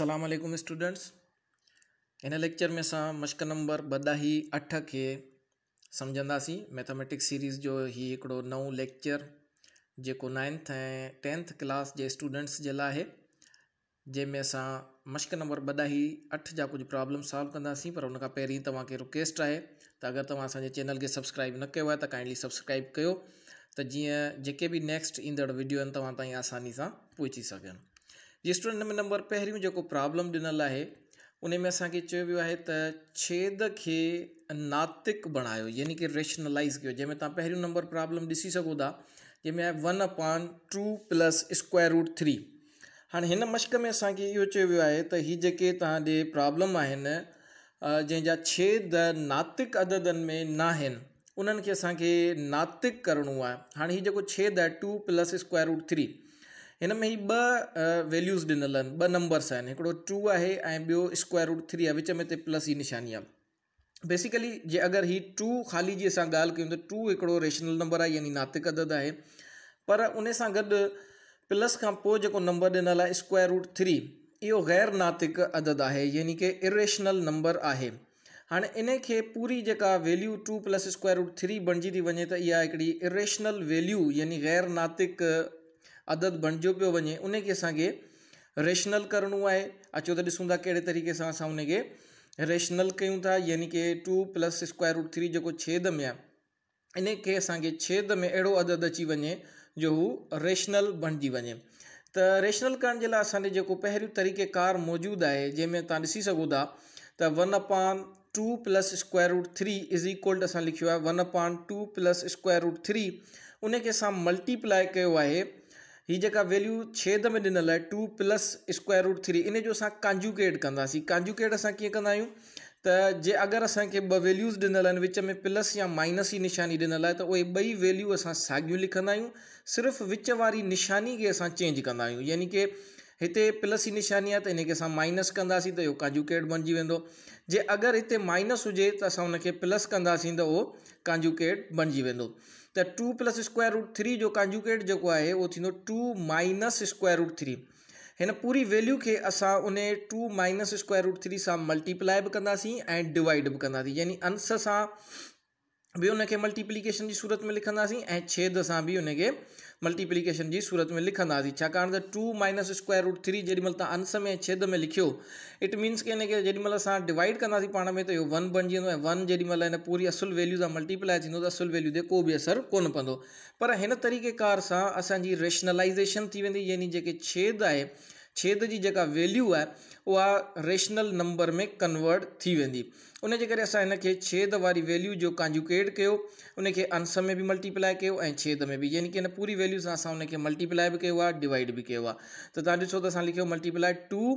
Aslam students in lecture में असां मश्क number ॿ अठ के समझासी मैथमेटिक्स सीरीज़ जो ही एक नव लेक्चर जो नाइंथ ए टेंथ क्लास के स्टूडेंट्स के लिए जैमें जंहिंमें मश्क नंबर ॿ ॾाही अठ जहाँ कुछ प्रॉब्लम सॉल्व कंदासीं पर उनखां पहिरीं तक रिक्वेस्ट है तो अगर तुम असांजे चैनल के सब्सक्राइब न किया आहे काइंडली सब्सक्राइब कर तो जी जे भी नेक्स्ट इंदड़ वीडियो आहिनि तव्हां ताईं आसानी सां जी स्टूडेंट में नंबर पहिरियों जेको प्रॉब्लम दिनल है उन में असांखे चयो छेद खे नातिक बणायो यानी की रेशनलाइज़ कयो जंहिंमें तव्हां पहिरियों नंबर प्रॉब्लम ॾिसी सघो था one upon two plus square root three हाँ इन मश्क में असांखे इहो चयो वियो आहे त हीअ प्रॉब्लम जैजा छेद नातिक अददनि में न आहिनि उन्हनि नातिक करिणो आहे हाँ हि जो छेद है two plus square root three हिन में ई ॿ वैल्यूस ॾिनल आहिनि ॿ नंबर्स आहिनि हिकिड़ो टू आहे ऐं ॿियो स्क्वायर रूट थ्री आहे विच में हिते प्लस ई निशानी आहे बेसिकली जे अगरि हीउ टू ख़ाली जी असां ॻाल्हि कयूं त टू हिकिड़ो रेशनल नंबर आहे यानी नातिक अदद आहे पर उन सां गॾु प्लस खां पोइ जेको नंबर ॾिनल आहे स्क्वायर रूट थ्री इहो ग़ैर नातिक अदद आहे यानी की इरेशनल नंबर आहे हाणे इन खे पूरी जेका value two plus square root three बणिजी थी वञे त इहा हिकिड़ी इरेशनल वैल्यू यानी गैर नातिक अदद बणिजो पियो वञे उन खे असांखे रेशनल करिणो आहे अचो तो ॾिसूं था कहिड़े तरीक़े से असां उनखे रेशनल कयूं था यानी की two plus square root three जो छेद में आहे इन खे छेद में अड़ो अदद अची वञे जो हू रेशनल बणिजी वञे त रेशनल करण जे लाइ असांजो जेको पहिरियों तरीक़ेकार मौजूद है जैमें तुम ऐसी सघो था one upon two plus square root three is equal to असां लिखियो आहे one upon two plus square root three उनखे असां मल्टीप्लाए है हीअ जेका वैल्यू छेद में ॾिनल आहे two plus square root three इन जो असां कांजुकेट कंदासीं कांजुकेट असां कीअं कंदा आहियूं त जे अगरि असांखे ॿ वैल्यूस ॾिनल आहिनि विच में प्लस या माइनस जी निशानी ॾिनल आहे त उहे ॿई वैल्यू असां साॻियूं लिखंदा आहियूं सिर्फ़ु विच वारी निशानी खे असां चेंज कंदा आहियूं यानी की हिते प्लस जी निशानी आहे त हिन खे असां माइनस कंदासीं त इहो कांजुकेट बणिजी वेंदो जे अगरि हिते माइनस हुजे त असां हुनखे प्लस कंदासीं त उहो कांजुकेट बणिजी वेंदो तो two plus square root three जो कॉन्जुकेट जो है वो थींदो two minus square root three हिन पूरी वैल्यू के अस उन two minus square root three से मल्टीप्लाई भी कंदासीं ए डिवाइड भी कंदासीं यानी अंस सां बि उनखे मल्टीप्लीकेशन जी सूरत में लिखंदासीं ऐं छेद सां बि उनखे मल्टीप्लीकेशन की सूरत में लिखंदासीं छाकाणि two minus square root three जेॾीमहिल तव्हां अंस में छेद में लिखो इट मीन्स कि हिन खे अस डिवाइड कंदासीं पा में तो इहो वन बन वेंदो वन जेॾीमहिल हिन पूरी असुल वैल्यू सां मल्टीप्लाई थींदो त असुल वैल्यू से को भी असर को पवंदो पर तरीक़ेकार सां असांजी रेशनलाइज़ेशन थी यानी जी छेद है छेद की जो वैल्यू है उहा रेशनल नंबर में कन्वर्ट थी वी उनजे करे छेद वारी वैल्यू जो कांजुकेट कयो उनखे अंश में भी मल्टीप्लाई किया ऐं छेद में भी यानी कि पूरी वैल्यू से असां हुनखे मल्टीप्लाई बि कयो डिवाइड भी किया आहे त तव्हां ॾिसो त multiply two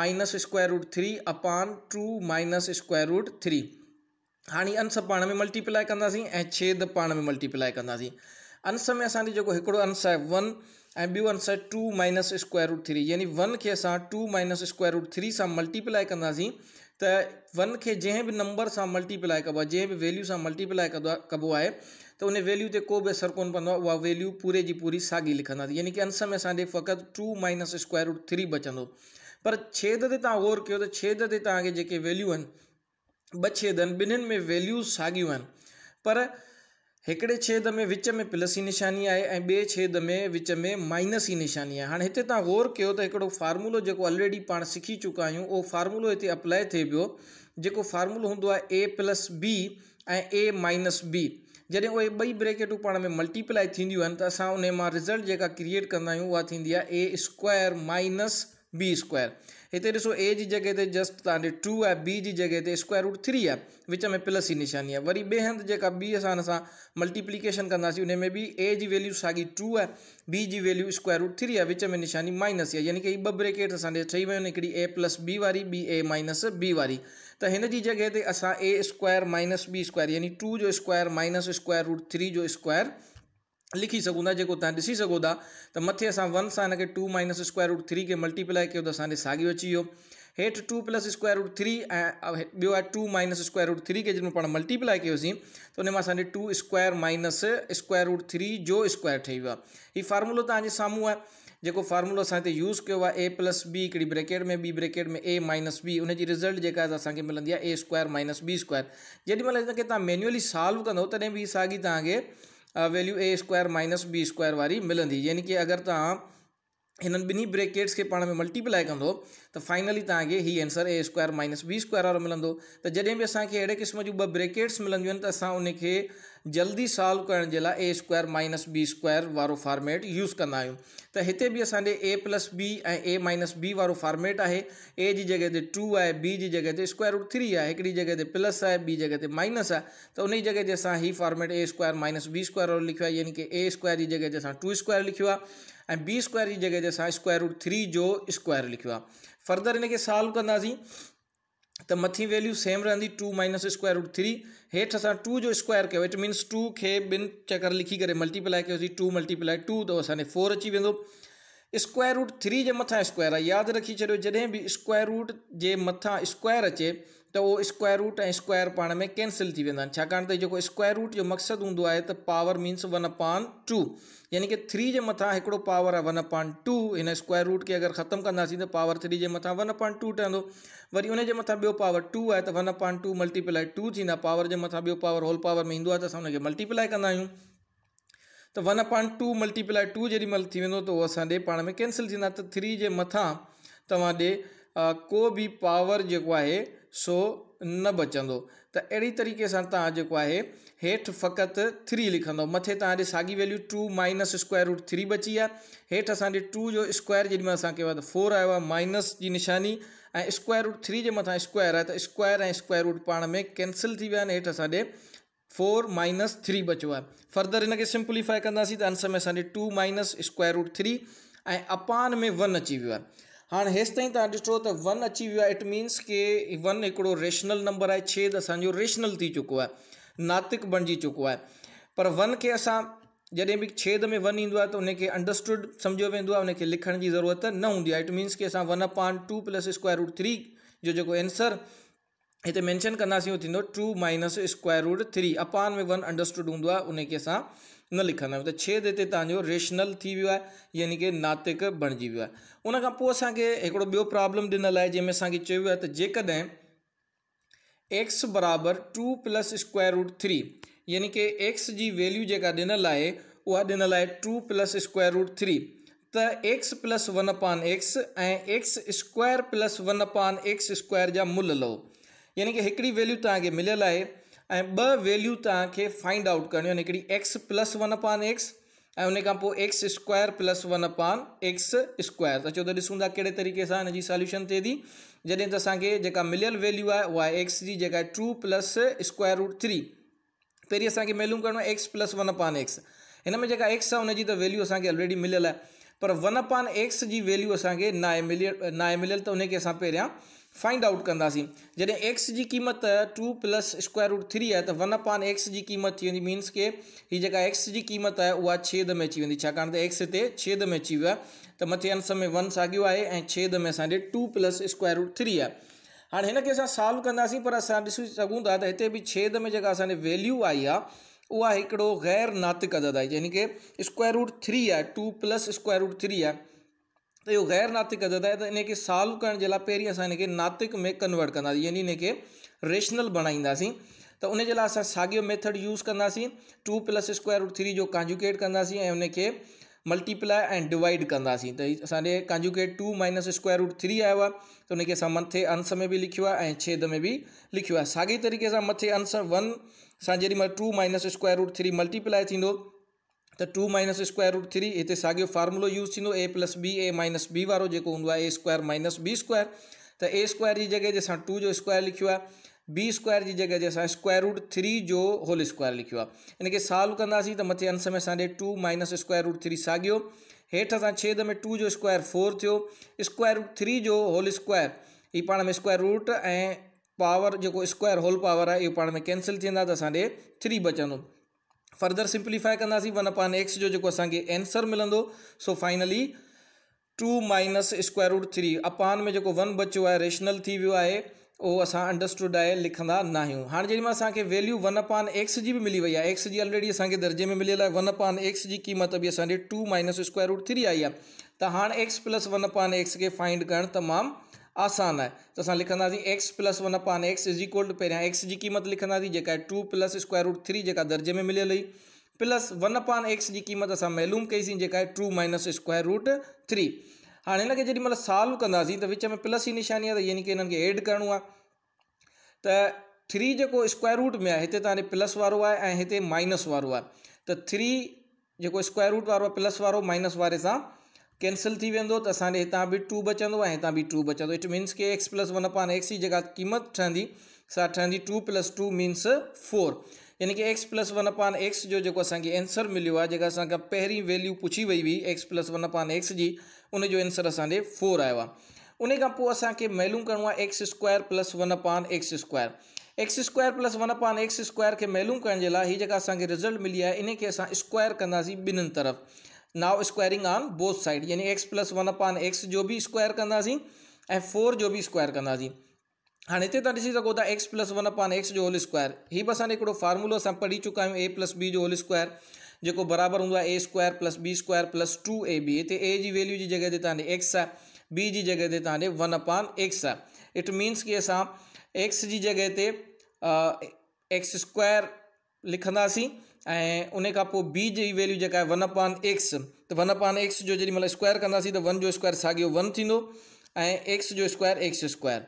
minus square root three upon two minus square root three हाँ अंश पा में मल्टीप्लाई कंदासीं ऐं छेद पाण में मल्टीप्लाई कंदासीं अंश में असांजो जेको हिकिड़ो अंश आहे वन एम बी वन से two minus square root three यानी वन के सां two minus square root three से मल्टीप्लाई कंदासीं त तो वन के जै भी नंबर से मल्टीप्लाई कबो आहे भी वैल्यू से मल्टीप्लाई कबो है तो उन वैल्यू ते को भी असर को वह वैल्यू पूरे जी पूरी साॻी लिखंदासीं यानी कि अंस में असांजे फ़क़ति two minus square root three बचंदो पर छेद से तव्हां गौर कयो त तो छेद ते तव्हांखे जेके वैल्यू आहिनि में वैल्यू साॻियूं पर एकड़े छेद में विच में प्लस जी निशानी है बे छेद में विच में माइनस जी निशानी है हाँ इतने तव्हां गौर करो त हिकिड़ो ऑलरेडी पा सीखी चुका आहियूं उहो फार्मुलो हिते अप्लाए थिए पियो जेको फार्मुलो हूंदो a plus b a minus b जॾहिं उहे ॿई ब्रेकेटूं पाण में मल्टीप्लाई थन्दून तो अस असां उन रिज़ल्ट जो क्रिएट कंदा a square minus b square इतने ॾिसो तो ए जी जॻह ते जस्ट तव्हांजे टू है बी जी जॻह ते स्क्वायर रूट थ्री है विच में प्लस जी निशानी है वरी ॿिए हंधि जेका बी सां असां मल्टीप्लीकेशन कंदासीं में बि ए जी वैल्यू सागी टू है बी जी वैल्यू स्क्वायर रूट थ्री है विच में निशानी माइनस आहे यानी कि ॿ ब्रेकेट असांजे ठही ए प्लस बी वारी बी ए माइनस बी वारी तो हिन जी जॻह ते असां a square minus b square यानी टू जो square minus square root three जो स्क्वायर लिखी सघूं था जेको तो मथे अस वन सां two minus square root three के मल्टीप्लाई कयो त असांखे साॻियो अची वियो हेठि two plus square root three ऐं two minus square root three के जंहिंमें पा मल्टीप्लाई किया त हुन मां two square minus square root three जो स्क्वायर ठही वियो आहे हीउ फार्मुलो तव्हांजे साम्हूं आहे यूज़ कयो ए प्लस बी हिकिड़ी ब्रैकेट में बी ब्रैकेट में ए माइनस बी उनजी रिज़ल्ट जेका आहे असांखे a square minus b square जी मेल तव्हां मेन्युअली सॉल्व कंदो तॾहिं बि साॻी तव्हांखे value a square minus b square वारी मिली यानी कि अगर तुम इन ॿिन्ही ब्रेकेट्स के पा में मल्टीप्लाई कौ तो फाइनली तव्हांखे हीउ answer a square minus b square वारो मिलंदो त जॾहिं बि असांखे अहिड़े क़िस्म जो ब्रेकेट्स मिलंदियूं आहिनि त असां जल्दी सॉल्व करण जे लाइ a square minus b square वारो फॉर्मेट यूज़ कंदा तो त भी बि a plus b a minus b वो फॉर्मेट है ए जी जॻह ते टू है बी जी जॻह ते स्क्वायर रूट थ्री आहे हिकिड़ी जॻह ते प्लस है बी जगह से माइनस आहे तो उन जी जॻह ते असां format a square minus b square वारो लिखियो आहे यानी कि ए स्क्वायर जी जॻह ते असां टू स्क्वायर लिखो आहे बी स्क्वायर जी जॻह ते असां स्क्वायर रूट थ्री जो स्क्वायर लिखो आहे फर्दर हिनखे सॉल्व कंदासीं तो मथी वैल्यू सेम रही two minus square root three हेठि असां टू जो स्क्वायर कयो इट मीन्स टू के बिन चक्कर लिखी करे मल्टीप्लाई कयोसीं टू मल्टीप्लाई टू तो असांखे फोर अची वेंदो स्क्वायर रूट थ्री के मथां स्क्वायर आहे रखी छॾियो जॾहिं भी स्क्वायर रूट के मथा स्क्वायर अचे तो वो स्क्वायर रूट ऐं स्क्वायर पाण में कैंसिल थी वेंदा आहिनि स्क्वायर रूट जो मकसद हों power means one upon two यानी कि थ्री के मथा एक पावर आहे वन अपान टू इन स्क्वायर रूट के अगर खत्म कर त पावर थ्री के मथां वन अपान टू ठहंदो वरी उन जे मथां ॿियो पावर टू आहे त one point two multiply two थींदा पावर जे मथां ॿियो पावर होल पावर में ईंदो आहे त असां हुनखे मल्टीप्लाई कंदा आहियूं त one point two multiply two जेॾीमहिल थी वेंदो त उहो असां ॾे पाण में कैंसिल थींदा त थ्री जे मथां तव्हां ॾे को बि पावर जेको आहे सो न बचो तो अड़ी तरीक़े से तव्हां है आहे फकत थ्री लिख मथे तव्हां ॾे साॻी value two minus square root three बची है हेठि असांजे टू जो स्क्वायर जी असांखे आहे फोर आयो आहे माइनस की निशानी ए स्क्वायर रूट थ्री के मथां स्क्वायर आहे त स्क्वायर ऐं स्क्वायर रूट पा में कैंसिल थी विया फोर माइनस थ्री बचो है फर्दर हिनखे सिंप्लीफाए कंदासीं त आंसर में असांजे two minus square root three ए अपान में वन अची वियो आहे हाँ हेसि ताईं तो वन अची वियो इट मीन्स के वन एक रेशनल नंबर है छेद असांजो रेशनल थी चुको है नातिक बणिजी चुको है पर वन के अस जॾहिं भी छेद में वन ईंदो आहे त उनखे अंडरस्टूड सम्झो वेंदो आहे लिखण की ज़रूरत न हूंदी इट मीन्स की अस one upon two plus square root three जो जो एंसर इतने मैंशन कंदासीं two minus square root three upon में वन अंडरस्टूड हूंदो आहे उनखे न लिखा आहियूं त छेद हिते रेशनल थी वियो आहे यानी की नातिक बणिजी वियो आहे उन खां पोइ प्रॉब्लम दिनल है जैमें असांखे चयो वियो आहे त एक्स बराबर two plus square root three यानी कि एक्स की वैल्यू जेका ॾिनल आहे उहा ॾिनल आहे two plus square root three त x plus one upon x x square plus one upon x square जा मुल लो यानी कि हिकिड़ी वैल्यू तक मिलल है અને બ વેલ્યુ તાકે ફાઇન્ડ આઉટ કરને ને એક્સ પ્લસ 1 / એક્સ અને કા પો x square plus 1 / x square તો ચડિસુંડા કેડે તરીકે સે સોલ્યુશન તે દી જડે તસા કે જ મિલેલ વેલ્યુ આ એક્સ જી જગ્યા 2 + √3 પેરી આસા કે મેલુમ કરને એક્સ + 1 / એક્સ ઇનમે જગ્યા એક્સ સ ને જી તો વેલ્યુ આસા કે ઓલરેડી મિલેલ પર 1 / એક્સ જી વેલ્યુ આસા કે નાય મિલે નાય મિલે તો ઉને કે આસા પેરયા फाइंड आउट कंदासीं जॾहिं एक्स की क़ीमत two plus square root three है त वन अपान एक्स जी क़ीमत थी मीन्स के हीअ जेका एक्स की क़ीमत है उहा छेद में अची वेंदी एक्स हिते छेद में अची वियो आहे मथे अंश में वन साॻियो आहे ऐं छेद में असांजे two plus square root three है हाँ इनके असां सॉल्व कंदासीं पर असां ॾिसी सघूं था छेद में जेका असांजी वैल्यू आई आहे ग़ैर नातिक अदद आई यानी की स्क्वायर रूट थ्री है two plus square root three है तो यो गैर नातिक अदद है इन खे सॉल्व करण पैर लाइ के नातिक में कन्वर्ट कंदासीं यानी हिन खे रेशनल बणाईंदासीं त उन जे मेथड यूज़ कंदासीं two plus square root three जो कॉन्जुकेट कंदासीं ऐं उन खे मल्टीप्लाए डिवाइड कंदासीं त असांजे conjugate two minus square root three आयो आहे त उनखे मथे अंश में भी लिखियो आहे छेद में भी लिखियो आहे साॻिए तरीक़े से मथे अंश वन सां जेॾीमहिल two minus square root three multiply तो two minus square root three એ તે સાગ્યો use use a plus b a minus b वो વાળો જે કહું a square minus b square તો એ સ્ક્વેર जैसा टू जो स्क्वायर लिखो आहे बी स्क्वायर की जगह जैसा स्क्वायर रूट थ्री जो होल स्क्वायर लिखो आहे इन खे सॉल्व कंदासीं त तो मथे अंश में असांजे two minus square root three साॻियो हेठि असां छेद में टू जो स्क्वायर फोर थो स्क्वायर रूट थ्री जो होल स्क्वायर ये पाण में स्क्वायर रूट ऐं पावर जेको स्क्वायर होल पावर है ये पा में कैंसिल तो वेंदा थ्री बचंदो फर्दर सिंप्लीफाई कंदासीं वन अपान एक्स जो जेको एंसर मिल सो finally two minus square root three upon में जो वन बचो है रेशनल थी वो है वो अस अंडरस्टूड है लिखा ना हाँ जी जेॾी महिल वैल्यू वन अपान एक्स की भी मिली वही है एक्स की ऑलरेडी असांखे दर्जे में मिलियल वन अपान एक्स की क़ीमत भी असांजी two minus square root three आई है तो हाँ x plus one upon x के फाइंड करणु तमाम आसान है तो अस लिखंदासीं x plus one upon x is equal to पहिरियां एक्स जी क़ीमत लिखंदासीं जेका two plus square root three दर्जे में मिलियल हुई प्लस वन अपान एक्स की क़ीमत असां महलूम कई two minus square root three हाँ इनके खे जेॾीमहिल सॉल्व कंदासीं तो विच में प्लस जी निशानी है त यानी की हिननि एड करिणो आहे थ्री जेको स्क्वायर रूट में आहे हिते तव्हांजे प्लस वारो आहे माइनस वो आहे त थ्री जो स्क्वायर रूट वारो प्लस वारो माइनस वे सां कैंसिल थी वेंदो त असांजे हितां बि टू बचंदो ऐं हितां बि टू बचंदो इट मीन्स के x plus one upon x जी जेका क़ीमत ठहंदी सा ठहंदी two plus two means four यानी कि x plus one upon x जो जेको असांखे एंसर मिलियो आहे जेका असांखां पहिरीं वैल्यू पुछी वही हुई x plus one upon x की उनजो एंसर असांजे फोर आयो आहे उन खां पोइ असांखे x square plus one upon x square x square plus one upon x square के मैलूम करण जे लाइ हीअ जेका असांखे रिज़ल्ट मिली है इनके खे असां स्क्वायर तरफ़ now squaring on both side यानी x plus one upon x जो भी स्क्वायर कंदासीं ऐं फोर जो भी स्क्वायर कंदासीं हाणे हिते तव्हां ॾिसी सघो था x plus one upon x जो होल स्क्वायर हीउ बि असांजो फार्मूलो असां पढ़ी चुका आहियूं ए प्लस बी जो होल स्क्वायर जो बराबर हूंदो a square plus b square plus two a b हिते ए जी वैल्यू की जगह ते तव्हां एक्स है बी जी जॻह ते तव्हां वन अपान एक्स आहे इट मीन्स कि अस एक्स जी जॻह ते एक्स स्क्वायर लिखासी અને કાપો બીજ વેલ્યુ જે કા 1/x તો 1/x જો મે સ્ક્વેર કરનાસી તો 1 જો સ્ક્વેર સાગી 1 થીનો અને x જો સ્ક્વેર x^2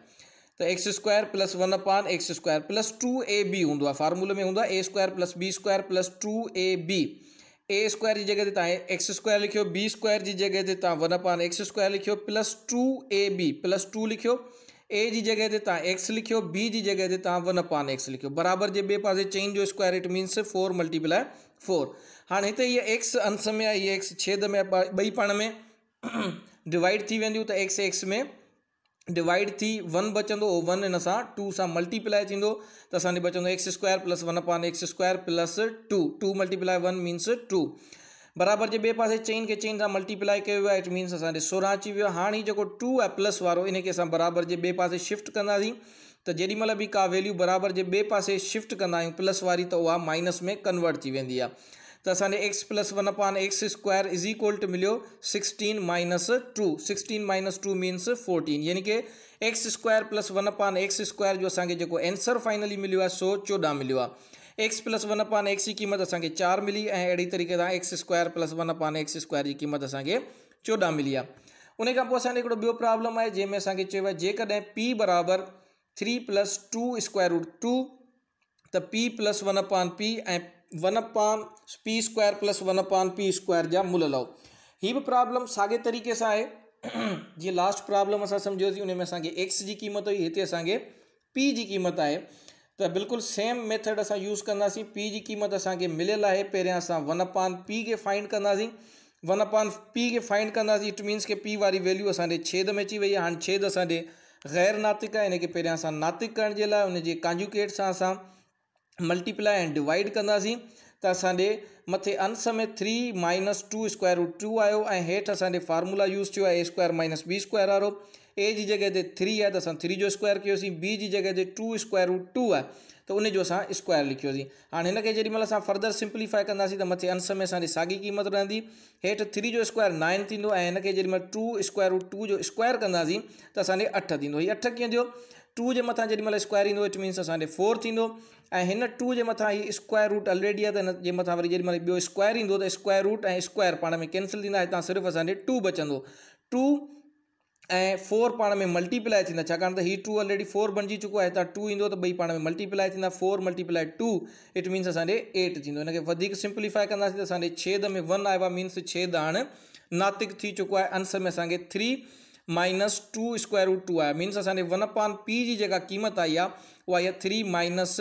તો x^2 + 1/x^2 + 2ab હોંડા ફોર્મ્યુલા મે હોંડા a^2 + b^2 + 2ab a^2 જી જગ્યા તે તા x^2 લખ્યો b^2 જી જગ્યા તે તા 1/x^2 લખ્યો + 2ab + 2 લખ્યો ए जी जगह देता एक्स लिखियो बी जी जगह देता वन अपान एक्स लिखो बराबर जे बे पास चइनि जो square it means four multiply four हाँ इतने तो ये एक्स अंश में आहे एक्स छेद में बई पा में डिवाइड थी वेंदियूं तो त एक्स एक्स में डिवाइड थी वन बचंदो वन इन सां टू से मल्टीप्लाए तो त असांखे x square plus one upon x square plus two two multiply one means two बराबर जे बे पास चइनि के चइनि से मल्टीप्लाई कयो इट मीन्स असो सोरह अची वियो आहे हाणे टू आहे प्लस वो इनके खे असां बराबरि जे ॿिए पासे शिफ्ट कंदासीं त जेॾीमहिल भी का वैल्यू बराबरि जे ॿिए पासे शिफ्ट कंदा प्लस वारी तो उहा माइनस में कन्वर्ट की वेंदी तो त x plus one upon x square is equal to मिलियो sixteen minus two sixteen minus two means fourteen यानी कि x square plus one upon x square जो असांखे एंसर फाइनली मिलो आहे सो चौदह मिलो आहे x plus one upon x की कीमत असांखे चार मिली ए अड़ी तरीक़े का x square plus one upon x square की क़ीमत असांखे चौदह मिली आने उन खां पोइ प्रॉब्लम है जैमें असांखे चयो पी बराबर three plus two square root two तो पी प्लस वन अपान पी ए वन अपान पी स्क्वायर प्लस वन अपान पी स्क्वायर जहाँ मुल लो हि भी प्रॉब्लम सागे तरीक़े से है जी लास्ट प्रॉब्लम असां सम्झियोसीं में एक्स की क़ीमत हुई इतने असें पी की क़ीमत है तो बिल्कुल सेम मेथड अस यूज़ कंदासीं पी जी क़ीमत असांखे मिलियल है पहिरियां अस वन अपान पी के फाइंड कंदासीं वन अपान पी के फाइंड कंदासीं इट मीन्स के पी वारी वैल्यू असांजे छेद में अची वई आहे हाणे छेद असांजे ग़ैर नातिक है इनके पहिरियां अस नातिक करण जे लाइ हुनजे कांजुकेट सां असां मल्टीप्लाई ऐं डिवाइड कदी तो असांजे मथे अंश में three minus two square root two आयो ऐं हेठि फार्मूला यूज़ थियो a square minus b square वारो ए जी जगह ते थ्री है त असां थ्री जो स्क्वायर कयोसीं बी जी जॻह ते टू स्क्वायर रूट टू है तो उन जो असां तो स्क्वायर हाँ हाणे जी मेल मतलब असां फर्दर सिंप्लीफाए कंदासीं त तो मथे अंश में असांजी साॻी क़ीमत रहंदी हेठि थ्री जो स्क्वायर नाइन थींदो ऐं हिनखे जेॾीमहिल टू स्क्वायर रूट टू जो स्क्वायर कह त असांखे अठ थींदो हीअ अठ कीअं टू के जे जी मेल स्क्वायर ईंदो इट मीन्स असांखे फोर थींदो टू के मथां ही स्क्वायर रूट ऑलरेडी है त हिन जी मथां वरी स्क्वायर इंदो तो स्क्वायर रूट ए स्क्वायर पा में कैंसिल थींदा हितां सिर्फ़ु टू बचंदो टू ऐं फोर पा में मल्टीप्लाई थींदा छाकाणि टू ऑलरेडी फोर बन चुको है तव्हां टू ईंदो तो ॿई पा में मल्टीप्लाए थींदा four multiply two it means असांजे एट इनके हिनखे वधीक सिंप्लीफाए छेद में वन आयो मीन्स छेद हाँ नातिक चुको है आंसर में असांखे three minus two square root two आहे मीन्स असांजे वन अपान पी जी क़ीमत आई आहे उहा इहा three minus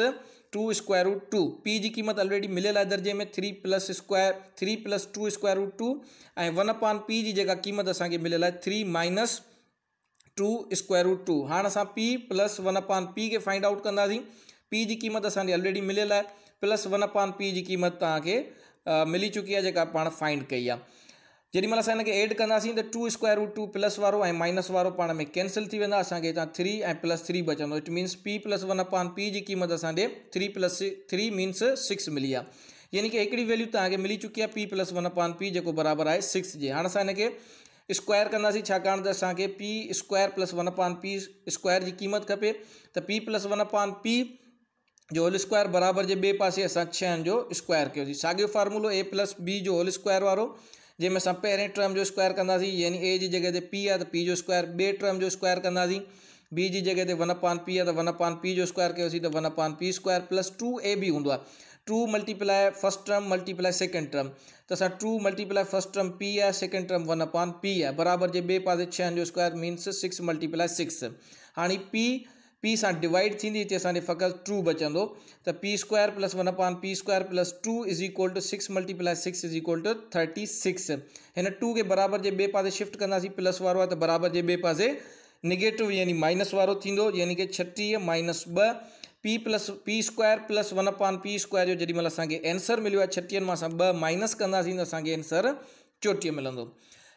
two square root two p की क़ीमत ऑलरेडी मिलियल आहे दर्जे में three plus square three plus two square root two ऐं वन अपान पी की जी क़ीमत असांखे मिलल आहे three minus two square root two हाँ असां पी प्लस वन अपान पी के फाइंड आउट कंदासीं पी की क़ीमत असरेडी ऑलरेडी मिलियल आहे प्लस वन अपान पी की क़ीमत तव्हांखे मिली चुकी है जेका पा फाइंड कई आहे जेॾीमहिल असां हिनखे एड कंदासीं त two square root two plus वो ऐं माइनस वो पा में कैंसिल थी थ्री ए प्लस थ्री बचंदो it means p plus one upon p की क़ीमत असांजे three plus three means six मिली है यानी कि एक वैल्यू तक मिली चुकी है पी प्लस वन अपान पी जो बराबर है सिक्स के हाँ असां हिनखे स्क्वायर कंदासीं छाकाणि त असांखे पी स्क्वायर प्लस वन अपान पी स्क्वायर जी क़ीमत खपे तो पी प्लस वन अपान पी जो होल स्क्वायर बराबरि जे ॿिए पासे असां छहनि जो स्क्वायर कयोसीं साॻियो फार्मूलो ए प्लस बी जो होल स्क्वायर वारो जंहिंमें असां पहिरें टर्म जो स्क्वायर कंदासीं ए जी जॻह पी आहे त पी जो स्क्वायर ॿिए टर्म जो स्क्वायर कंदासीं बी जी जगह वन अपान पी है तो वन अपान पी जो स्क्वायर कयोसीं तो one upon P square plus two a b हों two multiply first term multiply second term तो असां two multiply first term p है सैकेंड टर्म वन अपान पी है बराबर जे ॿिए पासे छहनि जो square means six multiply six हाँ पी पी से डिवाइड थींदी हिते असांखे टू बचंदो त p square plus one upon P square plus two is equal to six multiply six is equal to thirty six हिन टू के बराबर जे बे पासे शिफ्ट कंदासीं प्लस वो है त बराबरि जे ॿिए पासे निगेटिव यानी माइनस वो यानी कि छटी माइनस ब p plus p square plus one अपान पी स्क्वायर जो मेल असांखे एंसर मिलियो आहे छटीहनि मां असां ॿ माइनस कंदासीं त असांखे एंसर चोटीह मिलंदो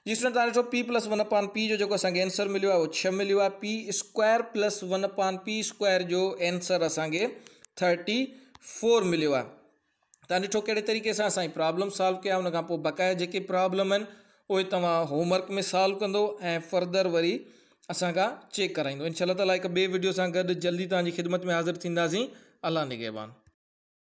जीस तरह पी प्लस वन अपान पी जो जेको एंसर मिलियो आहे उहो छह मिलियो आहे पी स्क्वायर प्लस वन अपान पी स्क्वायर जो एंसर असांखे थर्टी फोर मिलो आहे तव्हां ॾिठो कहिड़े तरीक़े से असांजी प्रॉब्लम सॉल्व क्या हुन खां बकाया जेके प्रॉब्लम आहिनि होमवर्क में सॉल्व कंदो ए फर्दर वरी असांखां चेक कराईंदो इनशा अलाह ताला हिक वीडियो सां गॾु जल्दी तव्हांजी ख़िदमत में हाज़िर थींदासीं अला निगेबान